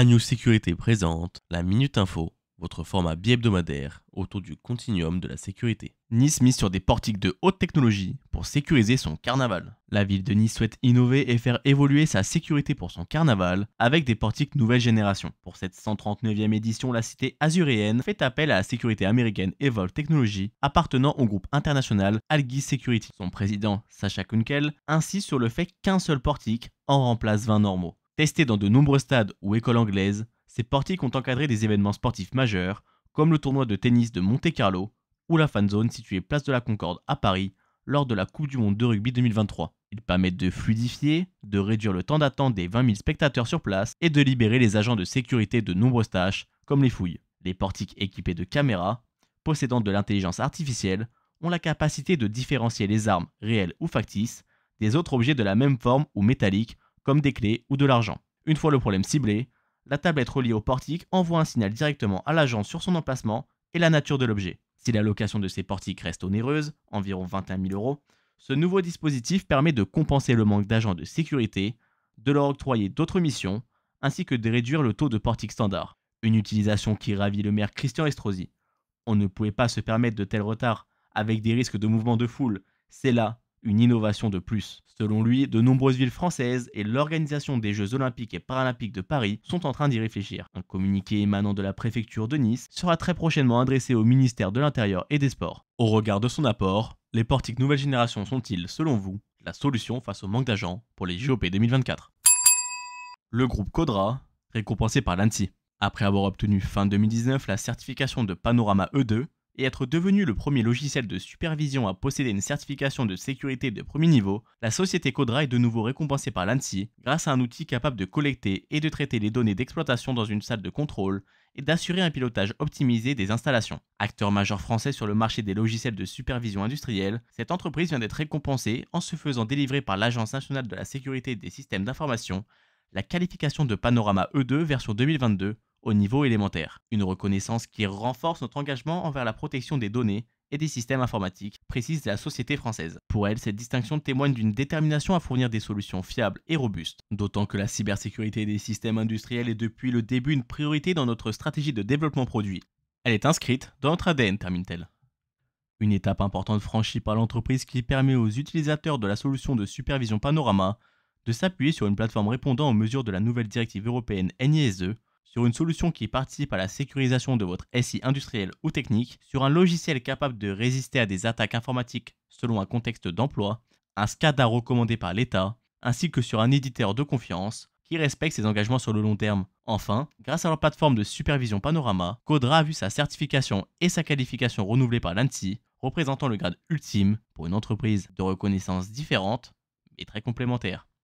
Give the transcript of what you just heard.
Agnew Sécurité présente la Minute Info, votre format bi-hebdomadaire autour du continuum de la sécurité. Nice mise sur des portiques de haute technologie pour sécuriser son carnaval. La ville de Nice souhaite innover et faire évoluer sa sécurité pour son carnaval avec des portiques nouvelle génération. Pour cette 139e édition, la cité azuréenne fait appel à la sécurité américaine Evolve Technology appartenant au groupe international Algi Security. Son président, Sacha Kunkel, insiste sur le fait qu'un seul portique en remplace 20 normaux. Testés dans de nombreux stades ou écoles anglaises, ces portiques ont encadré des événements sportifs majeurs, comme le tournoi de tennis de Monte-Carlo ou la fanzone située place de la Concorde à Paris lors de la Coupe du Monde de rugby 2023. Ils permettent de fluidifier, de réduire le temps d'attente des 20 000 spectateurs sur place et de libérer les agents de sécurité de nombreuses tâches, comme les fouilles. Les portiques équipés de caméras, possédant de l'intelligence artificielle, ont la capacité de différencier les armes réelles ou factices des autres objets de la même forme ou métalliques comme des clés ou de l'argent. Une fois le problème ciblé, la tablette reliée au portique envoie un signal directement à l'agent sur son emplacement et la nature de l'objet. Si la location de ces portiques reste onéreuse, environ 21 000 euros, ce nouveau dispositif permet de compenser le manque d'agents de sécurité, de leur octroyer d'autres missions, ainsi que de réduire le taux de portique standard. Une utilisation qui ravit le maire Christian Estrosi. On ne pouvait pas se permettre de tels retards avec des risques de mouvements de foule. C'est là une innovation de plus. Selon lui, de nombreuses villes françaises et l'organisation des Jeux olympiques et paralympiques de Paris sont en train d'y réfléchir. Un communiqué émanant de la préfecture de Nice sera très prochainement adressé au ministère de l'Intérieur et des Sports. Au regard de son apport, les portiques nouvelle génération sont-ils, selon vous, la solution face au manque d'agents pour les JOP 2024 Le groupe Codra, récompensé par l'ANSI. Après avoir obtenu fin 2019 la certification de Panorama E2, et être devenu le premier logiciel de supervision à posséder une certification de sécurité de premier niveau, la société Codra est de nouveau récompensée par l'ANSI grâce à un outil capable de collecter et de traiter les données d'exploitation dans une salle de contrôle et d'assurer un pilotage optimisé des installations. Acteur majeur français sur le marché des logiciels de supervision industrielle, cette entreprise vient d'être récompensée en se faisant délivrer par l'Agence nationale de la sécurité des systèmes d'information la qualification de Panorama E2 version 2022 au niveau élémentaire. Une reconnaissance qui renforce notre engagement envers la protection des données et des systèmes informatiques, précise la société française. Pour elle, cette distinction témoigne d'une détermination à fournir des solutions fiables et robustes, d'autant que la cybersécurité des systèmes industriels est depuis le début une priorité dans notre stratégie de développement produit. Elle est inscrite dans notre ADN, termine-t-elle. Une étape importante franchie par l'entreprise qui permet aux utilisateurs de la solution de supervision Panorama de s'appuyer sur une plateforme répondant aux mesures de la nouvelle directive européenne nis e sur une solution qui participe à la sécurisation de votre SI industriel ou technique, sur un logiciel capable de résister à des attaques informatiques selon un contexte d'emploi, un SCADA recommandé par l'État, ainsi que sur un éditeur de confiance qui respecte ses engagements sur le long terme. Enfin, grâce à leur plateforme de supervision Panorama, Codra a vu sa certification et sa qualification renouvelées par l'ANSI, représentant le grade ultime pour une entreprise de reconnaissance différente mais très complémentaire.